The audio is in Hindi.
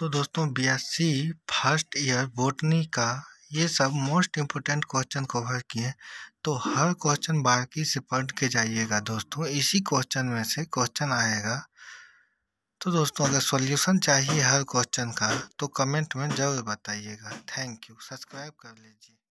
तो दोस्तों बीएससी फर्स्ट ईयर बोटनी का ये सब मोस्ट इम्पोर्टेंट क्वेश्चन कवर किए तो हर क्वेश्चन बाकी से पढ़ के जाइएगा दोस्तों इसी क्वेश्चन में से क्वेश्चन आएगा तो दोस्तों अगर सॉल्यूशन चाहिए हर क्वेश्चन का तो कमेंट में ज़रूर बताइएगा थैंक यू सब्सक्राइब कर लीजिए